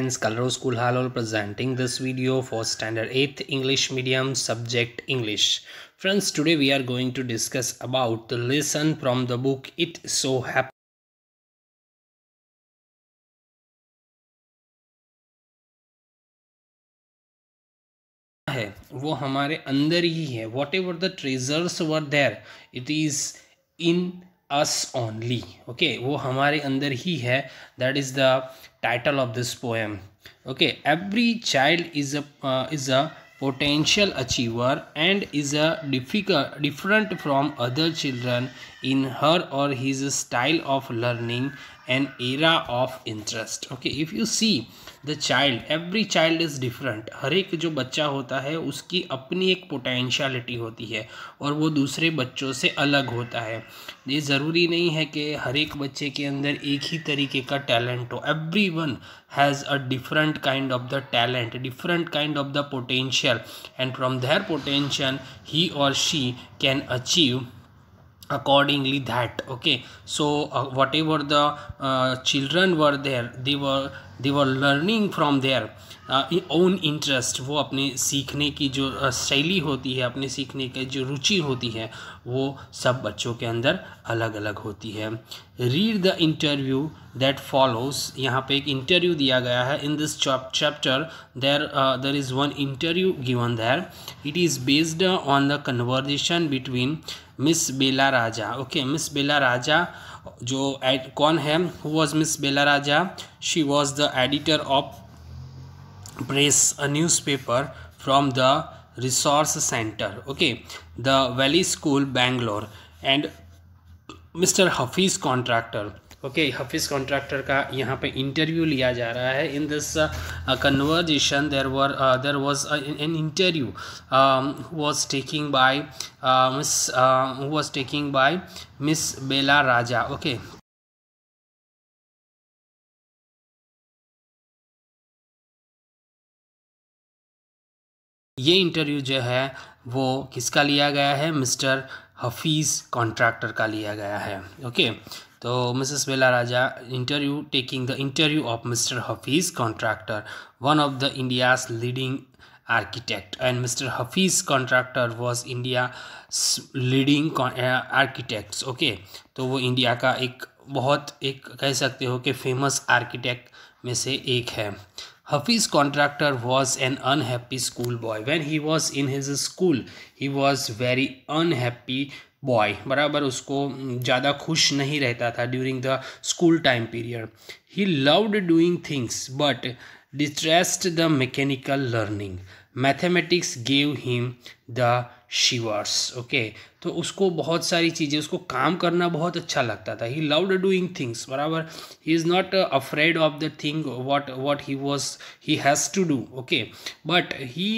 in Scalero School Halol presenting this video for standard 8th English medium subject English. Friends today we are going to discuss about the lesson from the book It So Happened. है वो हमारे अंदर ही है whatever the treasures were there it is in us only okay वो हमारे अंदर ही that is the title of this poem okay every child is a uh, is a potential achiever and is a difficult different from other children in her or his style of learning an era of interest okay if you see the child every child is different हर एक जो बच्चा होता है उसकी अपनी एक पोटेंशलिटी होती है और वो दूसरे बच्चों से अलग होता है ये ज़रूरी नहीं है कि हर एक बच्चे के अंदर एक ही तरीके का टैलेंट हो every one has a different kind of the talent different kind of the potential and from their potential ही और she can achieve accordingly that okay so uh, whatever the uh, children were there they were they were learning from their uh, own interest वो अपने सीखने की जो शैली होती है अपने सीखने की जो रुचि होती है वो सब बच्चों के अंदर अलग अलग होती है read the interview that follows यहाँ पे एक इंटरव्यू दिया गया है in this chapter there there is one interview given there it is based on the conversation between Miss Bela Raja okay Miss Bela Raja जो एड कौन है who was Miss Bela Raja she was the editor of press a newspaper from the resource centre okay the valley school Bangalore and Mister Hafeez contractor okay Hafeez Contractor का यहाँ पे interview लिया जा रहा है in this conversation there were there was an interview was taking by Miss was taking by Miss Bela Raja okay okay. ये interview जो है वो किसका लिया गया है मिस्टर हफीज़ कॉन्ट्रैक्टर का लिया गया है ओके तो Mrs Bela Raja interview taking the interview of Mister Hafeez Contractor one of the India's leading architect and Mister Hafeez Contractor was India leading architect okay तो वो इंडिया का एक बहुत एक कह सकते हो कि फेमस आर्किटेक्ट में से एक है Hafeez Contractor was an unhappy school boy when he was in his school he was very unhappy boy बराबर उसको ज़्यादा खुश नहीं रहता था during the school time period he loved doing things but distressed the mechanical learning mathematics gave him the shivers okay तो उसको बहुत सारी चीज़ें उसको काम करना बहुत अच्छा लगता था ही लव्ड डूइंग थिंग्स बराबर he is not afraid of the thing what what he was he has to do okay but he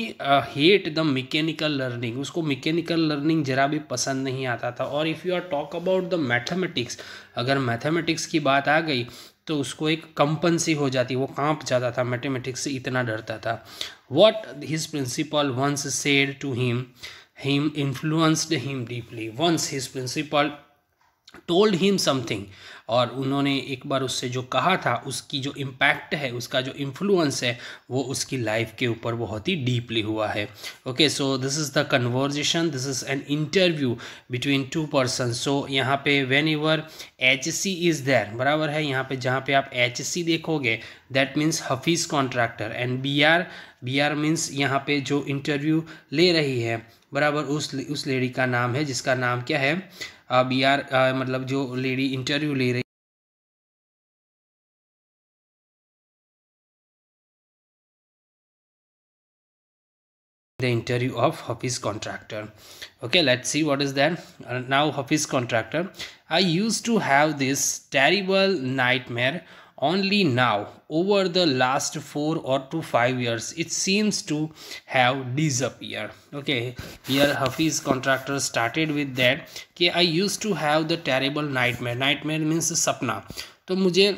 hate the mechanical learning उसको मैकेनिकल लर्निंग ज़रा भी पसंद नहीं आता था और if you are talk about the mathematics अगर mathematics की बात आ गई तो उसको एक कंपनसी हो जाती वो कांप जाता था मैथमेटिक्स से इतना डरता था what his principal once said to him him influenced him deeply once his principal told him something और उन्होंने एक बार उससे जो कहा था उसकी जो इम्पैक्ट है उसका जो इन्फ्लुएंस है वो उसकी लाइफ के ऊपर बहुत ही डीपली हुआ है okay so this is the conversation this is an interview between two person so यहाँ पे when your H C is there बराबर है यहाँ पे जहाँ पे आप एच सी देखोगे that means Hafeez Contractor and B R B R means यहाँ पे जो इंटरव्यू ले रही है बराबर उस उस लेडी का नाम है जिसका नाम क्या है बी आर मतलब जो लेडी इंटरव्यू ले रही the interview of Hafeez Contractor okay let see what is that now Hafeez Contractor I use to have this terrible night only now over the last 4 or to 5 years it seems to have disappeared okay here hafiz contractor started with that okay I used to have the terrible nightmare. Nightmare means mare means सपना तो मुझे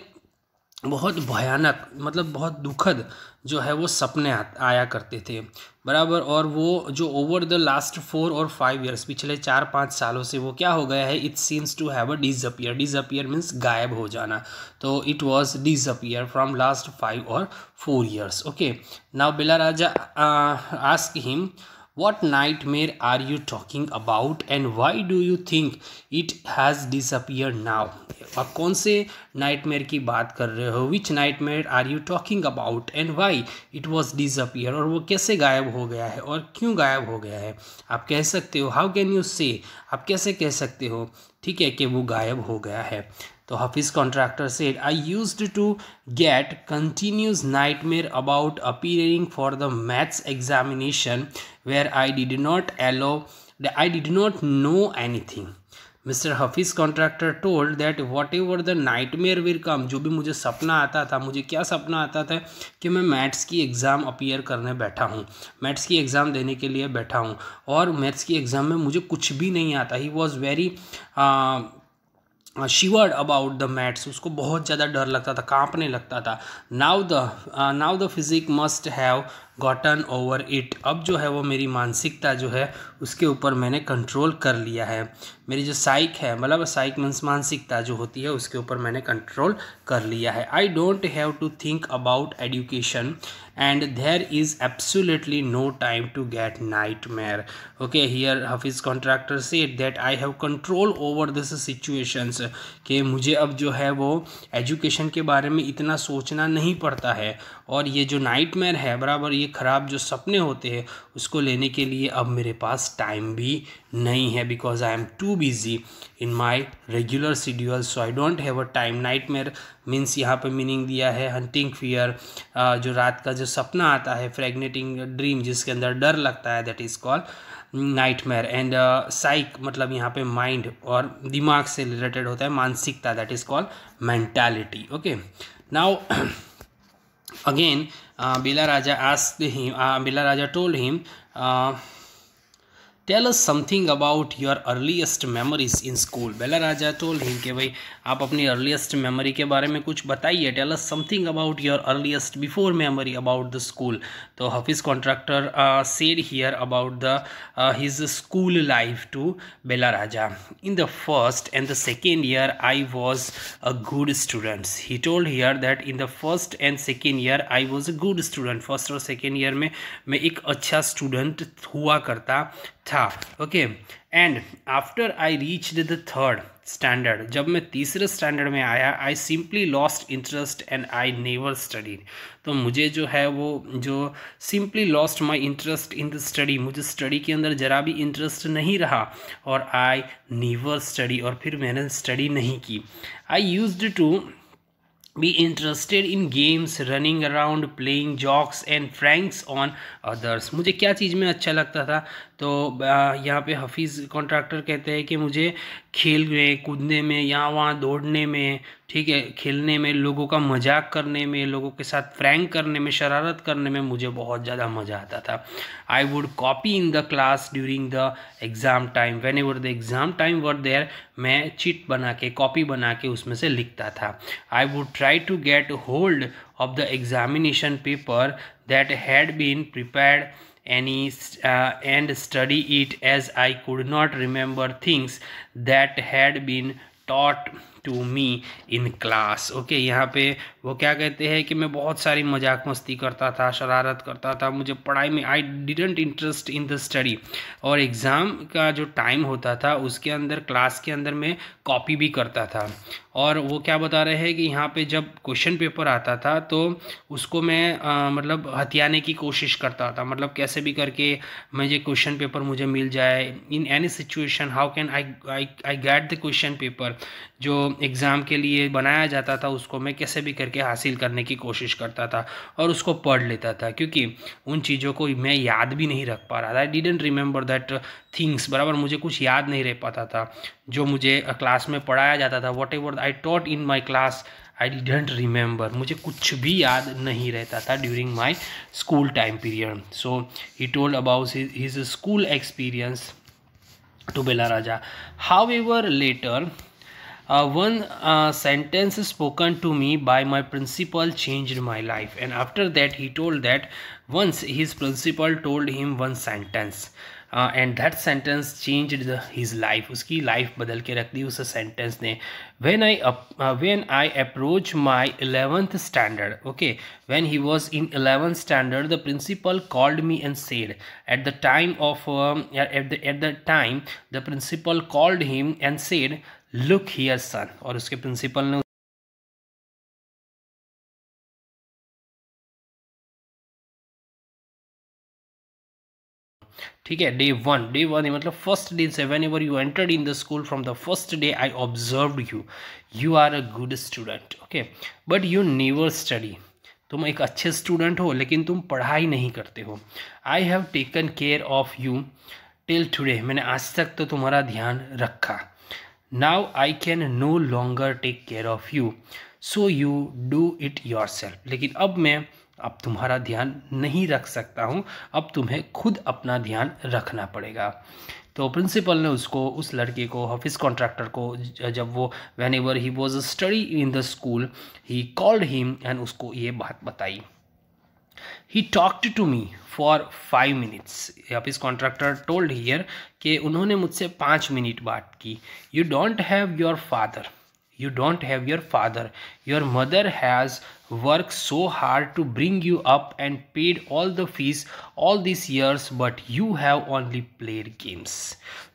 बहुत भयानक मतलब बहुत दुखद जो है वो सपने आ, आया करते थे बराबर और वो जो ओवर द लास्ट फोर और फाइव ईयर्स पिछले चार पाँच सालों से वो क्या हो गया है it seems to have a disappear disappear means गायब हो जाना तो it was disappear from last five और four years okay now Bela Raja ask him what nightmare are you talking about and why do you think it has disappeared now आप कौन से nightmare की बात कर रहे हो which nightmare are you talking about and why it was disappear और वो कैसे गायब हो गया है और क्यों गायब हो गया है आप कह सकते हो हाउ कैन यू से आप कैसे कह सकते हो ठीक है कि वो गायब हो गया है तो Hafeez Contractor said I use to get continuous nightmare about appearing for the maths examination where I did not allow did not know anything Mister Hafeez Contractor told that whatever the nightmare will come जो भी मुझे सपना आता था मुझे क्या सपना आता था कि मैं मैथ्स की एग्ज़ाम अपीयर करने बैठा हूँ मैथ्स की एग्ज़ाम देने के लिए बैठा हूँ और मैथ्स की एग्ज़ाम में मुझे कुछ भी नहीं आता he was very shivered about the maths उसको बहुत ज़्यादा डर लगता था कांपने लगता था now the now the physique must have gotten over it अब जो है वो मेरी मानसिकता जो है उसके ऊपर मैंने कंट्रोल कर लिया है मेरी जो साइक है मतलब साइक मीन्स मानसिकता जो होती है उसके ऊपर मैंने कंट्रोल कर लिया है I don't have to think about education and there is absolutely no time to get nightmare okay here Hafeez Contractor से that I have control over this situations के मुझे अब जो है वो एजुकेशन के बारे में इतना सोचना नहीं पड़ता है और ये जो नाइट है बराबर ये ख़राब जो सपने होते हैं उसको लेने के लिए अब मेरे पास टाइम भी नहीं है because I am too busy in my regular schedule so I don't have a time nightmare means यहाँ पे मीनिंग दिया है हंटिंग फियर जो रात का जो सपना आता है फ्रेगनेटिंग ड्रीम जिसके अंदर डर लगता है that is called nightmare and psych मतलब यहाँ पे माइंड और दिमाग से रिलेटेड होता है मानसिकता that is call mentality okay now Again, uh, Bila Raja asked him, uh, Bila Raja told him, uh, tell us something about your earliest memories in school Bela Raja told him के भाई आप अपनी अर्लीस्ट मेमोरी के बारे में कुछ बताइए tell us something about your earliest before memory about the school तो Hafeez Contractor said here about the his school life to Bela Raja in the first and the second year I was a good students he told here that in the first and second year I was a good student first और second year में मैं एक अच्छा student हुआ करता था okay and after I reach the third standard जब मैं तीसरे स्टैंडर्ड में आया I simply lost interest and I never study तो मुझे जो है वो जो simply lost my interest in the study मुझे स्टडी के अंदर ज़रा भी इंटरेस्ट नहीं रहा और आई नेवर स्टडी और फिर मैंने स्टडी नहीं की I use to be interested in games running around playing jokes and pranks on others मुझे क्या चीज़ में अच्छा लगता था तो यहाँ पे हफीज़ कॉन्ट्रैक्टर कहते हैं कि मुझे खेल में कूदने में यहाँ वहाँ दौड़ने में ठीक है खेलने में लोगों का मजाक करने में लोगों के साथ फ्रैंक करने में शरारत करने में मुझे बहुत ज़्यादा मज़ा आता था I would copy in the class during the exam time whenever the exam time were there मैं चिट बना के कॉपी बना के उसमें से लिखता था I would try to get hold of the examination paper that had been prepare any uh, and study it as I could not remember things that had been taught to me in class okay यहाँ पे वो क्या कहते हैं कि मैं बहुत सारी मजाक मस्ती करता था शरारत करता था मुझे पढ़ाई में I didn't interest in the study और एग्ज़ाम का जो टाइम होता था उसके अंदर क्लास के अंदर मैं कॉपी भी करता था और वो क्या बता रहे हैं कि यहाँ पे जब क्वेश्चन पेपर आता था तो उसको मैं आ, मतलब हथियाने की कोशिश करता था मतलब कैसे भी करके मुझे क्वेश्चन पेपर मुझे मिल जाए in any situation how can I I I get the question paper जो एग्ज़ाम के लिए बनाया जाता था उसको मैं कैसे भी करके हासिल करने की कोशिश करता था और उसको पढ़ लेता था क्योंकि उन चीज़ों को मैं याद भी नहीं रख पा रहा था I didn't remember that things बराबर मुझे कुछ याद नहीं रह पाता था जो मुझे क्लास में पढ़ाया जाता था whatever I taught in my class I didn't remember मुझे कुछ भी याद नहीं रहता था during my school time period so he told about his school experience to Bela Raja however later uh, one uh, sentence spoken to me by my principal changed my life and after that he told that once his principal told him one sentence uh, and that sentence changed the, his life उसकी life बदल के रख दी उस sentence ने when I uh, when I approach my 11th standard okay when he was in 11th standard the principal called me and said at the time of um, at the at the time the principal called him and said look here son और उसके principal ने ठीक है day one day one मतलब first day से whenever you entered in the school from the first day I observe you you are a good student okay but you never study तुम एक अच्छे student हो लेकिन तुम पढ़ाई नहीं करते हो I have taken care of you till today मैंने आज तक तो तुम्हारा ध्यान रखा now i can no longer take care of you so you do it yourself लेकिन अब मैं अब तुम्हारा ध्यान नहीं रख सकता हूँ अब तुम्हें खुद अपना ध्यान रखना पड़ेगा तो प्रिंसिपल ने उसको उस लड़के को ऑफिस कॉन्ट्रैक्टर को जब वो whenever he was a study in the school he called him and उसको ये बात बताई he talked to me for five minutes यहाँ पे इस कॉन्ट्रैक्टर टोल्ड हियर कि उन्होंने मुझसे पाँच मिनट बात की you don't have your father you don't have your father your mother has work so hard to bring you up and paid all the fees all this years but you have only played games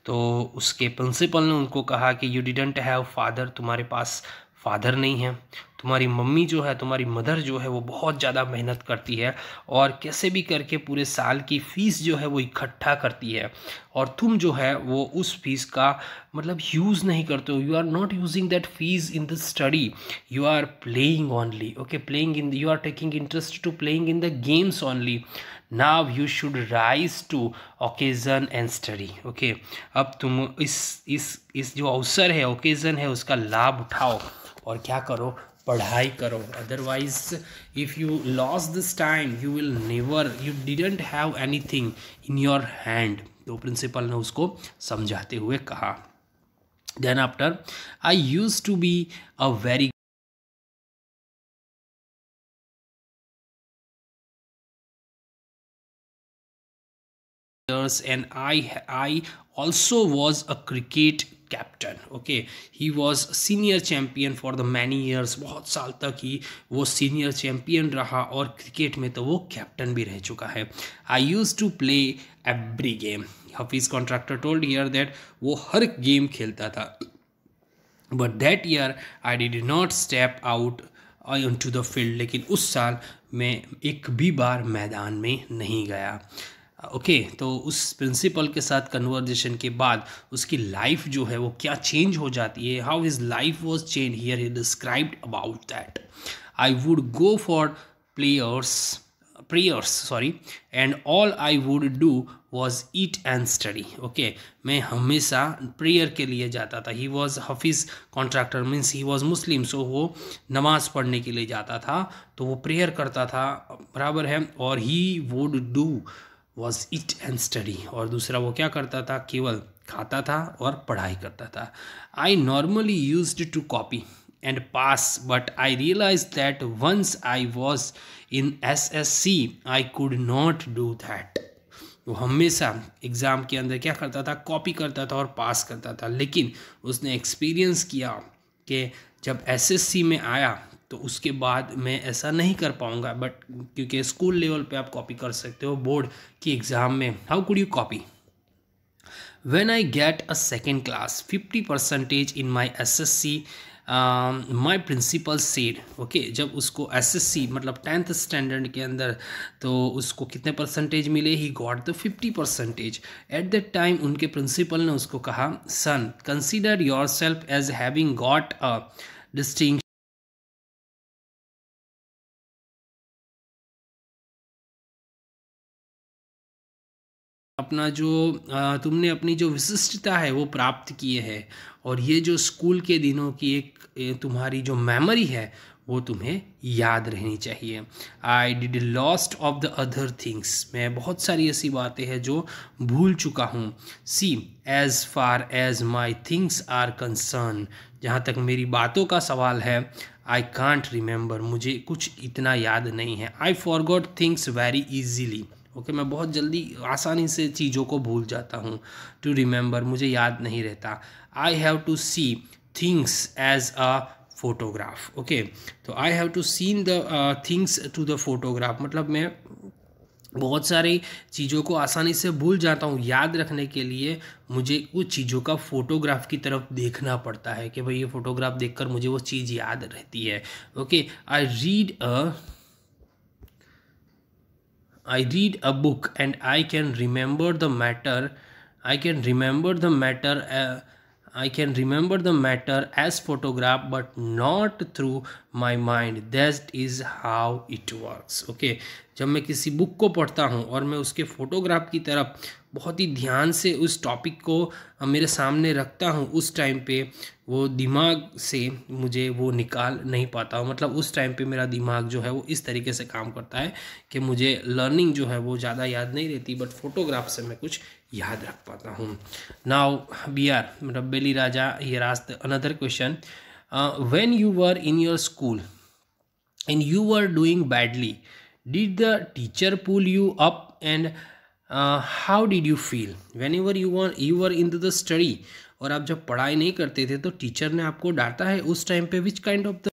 तो उसके principal ने उनको कहा कि you didn't have father तुम्हारे पास father नहीं है तुम्हारी मम्मी जो है तुम्हारी मदर जो है वो बहुत ज़्यादा मेहनत करती है और कैसे भी करके पूरे साल की फ़ीस जो है वो इकट्ठा करती है और तुम जो है वो उस फीस का मतलब यूज़ नहीं करते हो you are not using that fees in the study you are playing only okay playing in you are taking interest to playing in the games only now you should rise to occasion and study okay अब तुम इस इस इस जो अवसर है occasion है उसका लाभ उठाओ और क्या करो पढ़ाई करो otherwise if you lose this time you will never you didn't have anything in your hand तो प्रिंसिपल ने उसको समझाते हुए कहा then after I use to be a very and i i also was a cricket captain okay he was senior champion for the many years बहुत साल तक ही वो सीनियर चैम्पियन रहा और क्रिकेट में तो वो कैप्टन भी रह चुका है I use to play every game Hafeez Contractor told here that वो हर गेम खेलता था but that year I did not step out on to the field लेकिन उस साल मैं एक भी बार मैदान में नहीं गया ओके okay, तो उस प्रिंसिपल के साथ कन्वर्जेशन के बाद उसकी लाइफ जो है वो क्या चेंज हो जाती है how is life was change here he described about that I would go for players prayers sorry and all I would do was eat and study okay मैं हमेशा प्रेयर के लिए जाता था he was Hafeez Contractor means he was Muslim so वो नमाज़ पढ़ने के लिए जाता था तो वो प्रेयर करता था बराबर है और he would do was it and study और दूसरा वो क्या करता था केवल खाता था और पढ़ाई करता था I normally use to copy and pass but I realise that once I was in S S C I could not do that वो हमेशा एग्ज़ाम के अंदर क्या करता था कॉपी करता था और पास करता था लेकिन उसने एक्सपीरियंस किया कि जब एस एस सी में आया तो उसके बाद मैं ऐसा नहीं कर पाऊंगा बट क्योंकि स्कूल लेवल पे आप कॉपी कर सकते हो बोर्ड की एग्ज़ाम में how could you copy get a second class fifty percentage in my S S C my principal said okay जब उसको एसएससी मतलब टेंथ स्टैंडर्ड के अंदर तो उसको कितने परसेंटेज मिले he got the fifty percentage at that time उनके प्रिंसिपल ने उसको कहा son consider yourself as having got a distinction अपना जो तुमने अपनी जो विशिष्टता है वो प्राप्त किए है और ये जो स्कूल के दिनों की एक तुम्हारी जो मेमोरी है वो तुम्हें याद रहनी चाहिए I did lost of the other things मैं बहुत सारी ऐसी बातें हैं जो भूल चुका हूँ see as far as my things are concern जहाँ तक मेरी बातों का सवाल है आई कांट रिमेंबर मुझे कुछ इतना याद नहीं है I forgot things very easily okay मैं बहुत जल्दी आसानी से चीज़ों को भूल जाता हूँ टू रिमेंबर मुझे याद नहीं रहता I have to see things as a photograph okay तो I have to seen the things to the photograph मतलब मैं बहुत सारी चीज़ों को आसानी से भूल जाता हूँ याद रखने के लिए मुझे उस चीज़ों का फोटोग्राफ की तरफ देखना पड़ता है कि भाई ये फ़ोटोग्राफ देखकर मुझे वो चीज़ याद रहती है okay I read a I read a book and I can remember the matter I can remember the matter I can remember the matter as photograph but not through my mind that is how it works okay जब मैं किसी book को पढ़ता हूँ और मैं उसके photograph की तरफ बहुत ही ध्यान से उस टॉपिक को मेरे सामने रखता हूँ उस टाइम पे वो दिमाग से मुझे वो निकाल नहीं पाता हूँ मतलब उस टाइम पे मेरा दिमाग जो है वो इस तरीके से काम करता है कि मुझे लर्निंग जो है वो ज़्यादा याद नहीं रहती बट फोटोग्राफ से मैं कुछ याद रख पाता हूँ नाउ बी आर मतलब बेली राजा ये रास्त another question when you were in your school and you were doing badly did the teacher pull you up and uh, how did you feel whenever you were you were into the study और आप जब पढ़ाई नहीं करते थे तो teacher ने आपको डांटा है उस टाइम पे which kind of the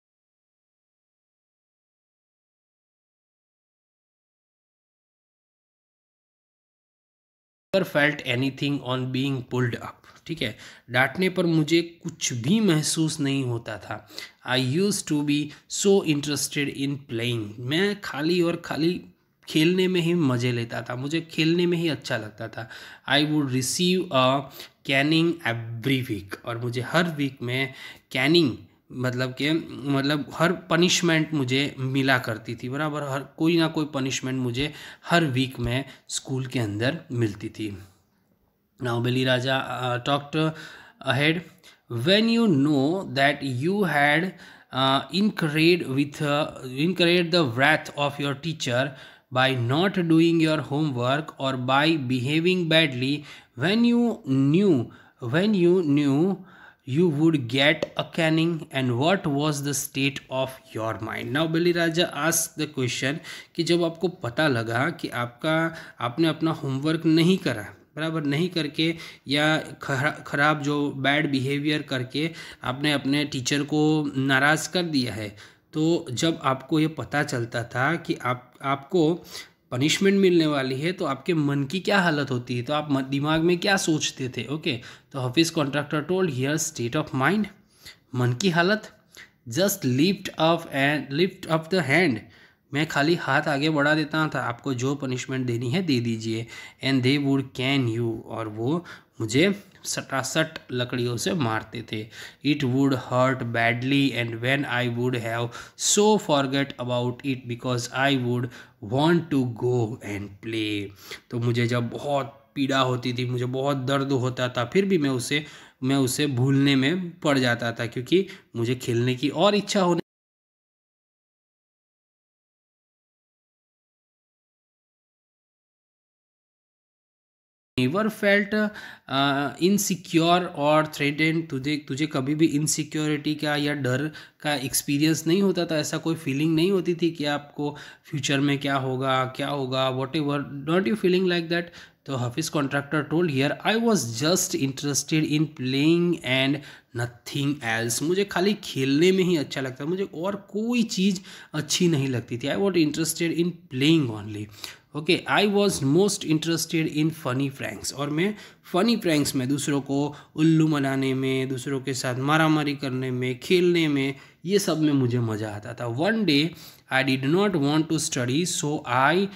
felt thing on being pulled up ठीक है डांटने पर मुझे कुछ भी महसूस नहीं होता था I use to be so interested in playing मैं खाली और खाली खेलने में ही मज़े लेता था मुझे खेलने में ही अच्छा लगता था I would receive a caning every week और मुझे हर वीक में कैनिंग मतलब के मतलब हर पनिशमेंट मुझे मिला करती थी बराबर हर कोई ना कोई पनिशमेंट मुझे हर वीक में स्कूल के अंदर मिलती थी now Raja talked ahead when you know that you had incurred with incurred the incurred of your teacher by not doing your homework or by behaving badly when you knew when you knew you would get a canning and what was the state of your mind now Bali raja asked the question ki jab aapko pata laga ki aapka aapne apna homework nahi kara बराबर नहीं करके या खराब जो bad behaviour करके आपने अपने teacher को नाराज़ कर दिया है तो जब आपको ये पता चलता था कि आप आपको पनिशमेंट मिलने वाली है तो आपके मन की क्या हालत होती है तो आप दिमाग में क्या सोचते थे ओके तो Hafeez Contractor told here state of mind मन की हालत just lift up and lift up the hand मैं खाली हाथ आगे बढ़ा देता था आपको जो पनिशमेंट देनी है दे दीजिए and they would cane you और वो मुझे सटासट लकड़ियों से मारते थे it would hurt badly and when I would have so forget about it because I would want to go and play तो मुझे जब बहुत पीड़ा होती थी मुझे बहुत दर्द होता था फिर भी मैं उसे मैं उसे भूलने में पड़ जाता था क्योंकि मुझे खेलने की और इच्छा होने नेवर फेल्ट इनसिक्योर और थ्रेडेंड तुझे तुझे कभी भी इनसिक्योरिटी का या डर का एक्सपीरियंस नहीं होता था ऐसा कोई फीलिंग नहीं होती थी कि आपको फ्यूचर में क्या होगा क्या होगा whatever don't you feeling like that तो Hafeez Contractor told here I was just interested in playing and nothing else मुझे खाली खेलने में ही अच्छा लगता मुझे और कोई चीज़ अच्छी नहीं लगती थी I what interested in playing only okay I was most interested in funny pranks और मैं फ़नी फ्रैंक्स में दूसरों को उल्लू मनाने में दूसरों के साथ मारामारी करने में खेलने में ये सब में मुझे मज़ा आता था one day I did not want to study so I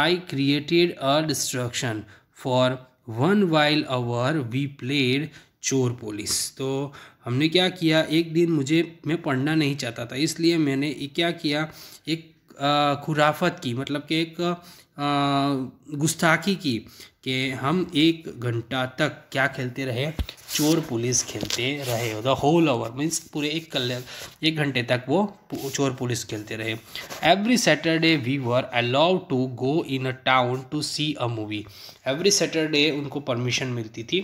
I created a distraction for one while hour we played चोर पुलिस तो हमने क्या किया एक दिन मुझे मैं पढ़ना नहीं चाहता था इसलिए मैंने क्या किया एक खुराफत की मतलब कि एक गुस्ताखी की कि हम एक घंटा तक क्या खेलते रहे चोर पुलिस खेलते रहे द होल आवर मीन्स पूरे एक कल एक घंटे तक वो चोर पुलिस खेलते रहे every Saturday we were allow to go in a town to see a movie every Saturday उनको परमिशन मिलती थी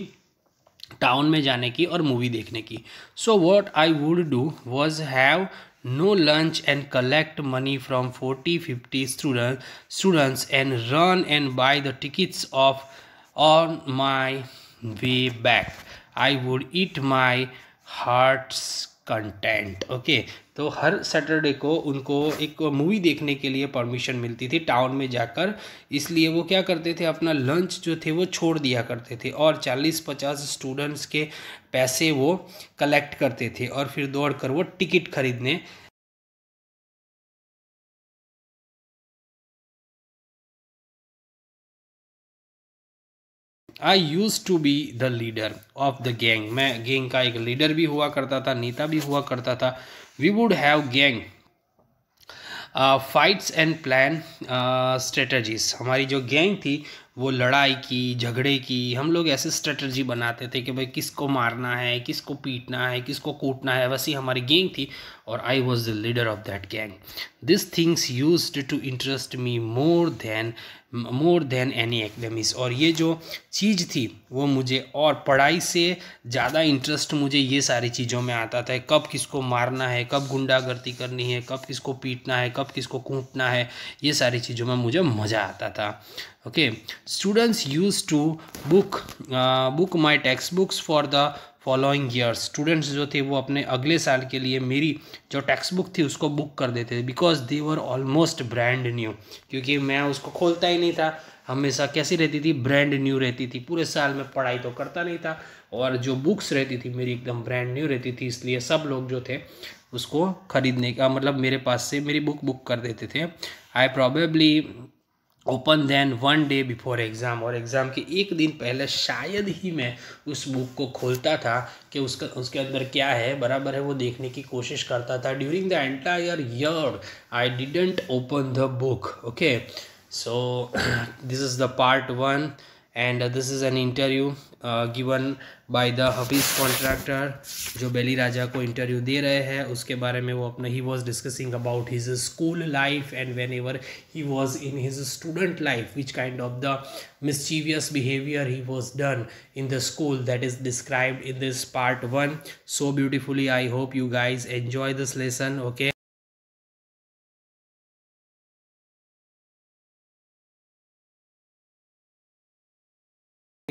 टाउन में जाने की और मूवी देखने की so what I would do was have no lunch and collect money from 40 50 student, students and run and buy the tickets of on my way back i would eat my heart's content okay तो हर Saturday को उनको एक movie देखने के लिए permission मिलती थी टाउन में जाकर इसलिए वो क्या करते थे अपना लंच जो थे वो छोड़ दिया करते थे और चालीस पचास स्टूडेंट्स के पैसे वो कलेक्ट करते थे और फिर दौड़ कर वो टिकट खरीदने I use to be the leader of the gang मैं गैंग का एक लीडर भी हुआ करता था नेता भी हुआ करता था we would have gang fights and plan strategies हमारी जो गैंग थी वो लड़ाई की झगड़े की हम लोग ऐसे स्ट्रेटजी बनाते थे कि भाई किसको मारना है किसको पीटना है किसको कूटना है वैसी हमारी गैंग थी और I was the leader of that gang this things use to interest me more than more than any academies और ये जो चीज़ थी वो मुझे और पढ़ाई से ज़्यादा इंटरेस्ट मुझे ये सारी चीज़ों में आता था कब किसको मारना है कब गुंडागर्दी करनी है कब किसको पीटना है कब किसको कूटना है ये सारी चीज़ों में मुझे मज़ा आता था okay students use to book book my text books for the following year students जो थे वो अपने अगले साल के लिए मेरी जो टेक्स्ट बुक थी उसको बुक कर देते थे because they were almost brand new क्योंकि मैं उसको खोलता ही नहीं था हमेशा कैसी रहती थी ब्रांड न्यू रहती थी पूरे साल में पढ़ाई तो करता नहीं था और जो बुक्स रहती थी मेरी एकदम ब्रांड न्यू रहती थी इसलिए सब लोग जो थे उसको ख़रीदने का मतलब मेरे पास से मेरी बुक बुक कर देते थे I probably open then one day before exam और एग्ज़ाम के एक दिन पहले शायद ही मैं उस बुक को खोलता था कि उसका उसके अंदर क्या है बराबर है वो देखने की कोशिश करता था during the entire year I didn't open the book okay so this is the part one and this is an interview given by the Hafeez Contractor जो बेली राजा को इंटरव्यू दे रहे हैं उसके बारे में वो अपना ही was discussing about his school life and whenever he was in his student life which kind of the mischievous behaviour he was done in the school that is describe in this part one so beautifully I hope you guys enjoy this lesson okay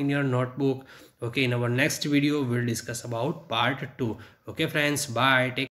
in your notebook okay in our next video we'll discuss about part 2 okay friends bye take